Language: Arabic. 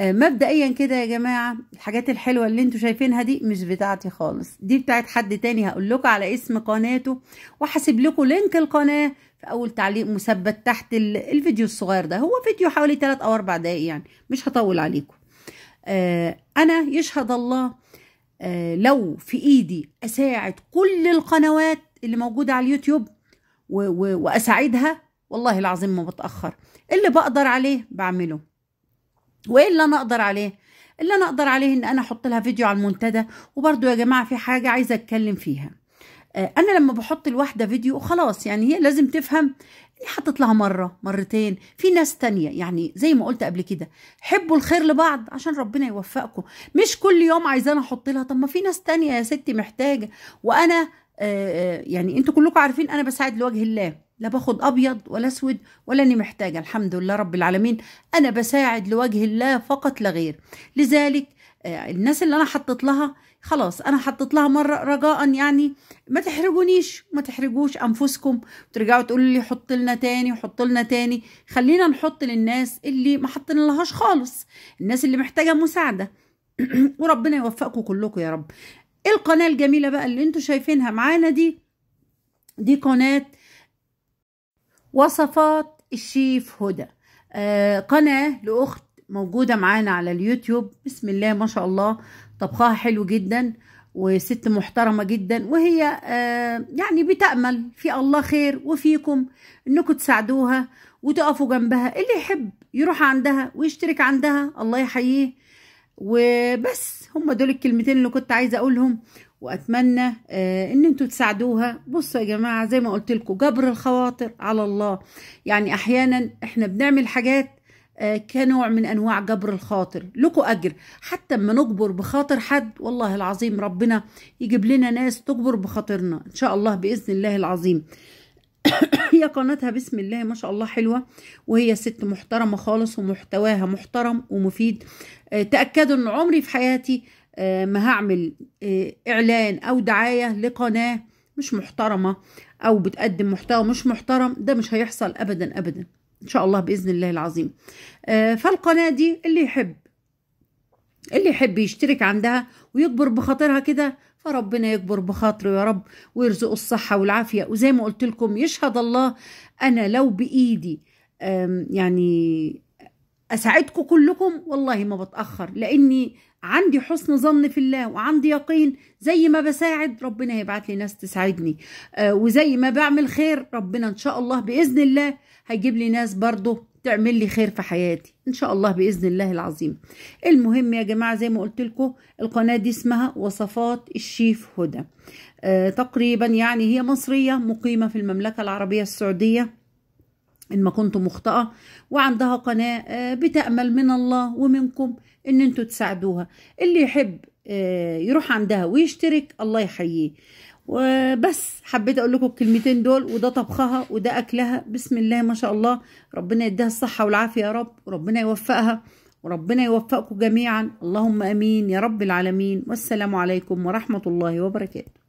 آه، مبدئيا كده يا جماعة الحاجات الحلوة اللي انتوا شايفينها دي مش بتاعتي خالص دي بتاعت حد تاني هقول لكم على اسم قناته وهسيب لكم لينك القناة في اول تعليق مثبت تحت الفيديو الصغير ده هو فيديو حوالي 3 او 4 دقايق يعني مش هطول عليكم آه انا يشهد الله آه لو في ايدي اساعد كل القنوات اللي موجودة على اليوتيوب واساعدها والله العظيم ما بتأخر اللي بقدر عليه بعمله وايه اللي انا اقدر عليه اللي انا اقدر عليه ان انا احط لها فيديو على المنتدى وبرده يا جماعه في حاجه عايزه اتكلم فيها آه، انا لما بحط الواحده فيديو خلاص يعني هي لازم تفهم حطت لها مره مرتين في ناس تانية يعني زي ما قلت قبل كده حبوا الخير لبعض عشان ربنا يوفقكم مش كل يوم عايزانا احط لها طب ما في ناس تانية يا ستي محتاجه وانا آه، آه، يعني انتوا كلكم عارفين انا بساعد لوجه الله لا باخد ابيض ولا اسود ولا اني محتاجه الحمد لله رب العالمين انا بساعد لوجه الله فقط لا غير لذلك آه، الناس اللي انا حطيت لها خلاص انا حطيت لها مره رجاء يعني ما تحرجونيش وما تحرجوش انفسكم وترجعوا تقولوا لي حط لنا تاني وحط لنا تاني خلينا نحط للناس اللي ما حطينا لهاش خالص الناس اللي محتاجه مساعده وربنا يوفقكم كلكم يا رب القناه الجميله بقى اللي انتم شايفينها معانا دي دي قناه وصفات الشيف هدى آه قناة لأخت موجودة معانا على اليوتيوب بسم الله ما شاء الله طبخها حلو جدا وست محترمة جدا وهي آه يعني بتأمل في الله خير وفيكم انكم تساعدوها وتقفوا جنبها اللي يحب يروح عندها ويشترك عندها الله يحييه وبس هم دول الكلمتين اللي كنت عايزة اقولهم واتمنى آه، ان انتم تساعدوها بصوا يا جماعه زي ما قلت لكم جبر الخواطر على الله يعني احيانا احنا بنعمل حاجات آه، كنوع من انواع جبر الخاطر لكم اجر حتى اما نجبر بخاطر حد والله العظيم ربنا يجيب لنا ناس تجبر بخاطرنا ان شاء الله باذن الله العظيم هي قناتها بسم الله ما شاء الله حلوة وهي ست محترمة خالص ومحتواها محترم ومفيد آه، تأكدوا أن عمري في حياتي آه، ما هعمل آه، اعلان او دعايه لقناه مش محترمه او بتقدم محتوى مش محترم ده مش هيحصل ابدا ابدا ان شاء الله باذن الله العظيم آه، فالقناه دي اللي يحب اللي يحب يشترك عندها ويكبر بخاطرها كده فربنا يكبر بخاطره يا رب ويرزقه الصحة والعافية وزي ما قلت لكم يشهد الله أنا لو بإيدي يعني اساعدكم كلكم والله ما بتاخر لاني عندي حسن ظن في الله وعندي يقين زي ما بساعد ربنا هيبعت لي ناس تساعدني آه، وزي ما بعمل خير ربنا ان شاء الله باذن الله هيجيب لي ناس برضه تعمل لي خير في حياتي ان شاء الله باذن الله العظيم المهم يا جماعه زي ما قلت لكم القناه دي اسمها وصفات الشيف هدى آه، تقريبا يعني هي مصريه مقيمه في المملكه العربيه السعوديه إن ما كنت مخطئة وعندها قناة آه، بتأمل من الله ومنكم إن أنتوا تساعدوها اللي يحب آه، يروح عندها ويشترك الله يحييه وبس حبيت اقول لكم الكلمتين دول وده طبخها وده اكلها بسم الله ما شاء الله ربنا يديها الصحه والعافيه يا رب وربنا يوفقها وربنا يوفقكم جميعا اللهم امين يا رب العالمين والسلام عليكم ورحمه الله وبركاته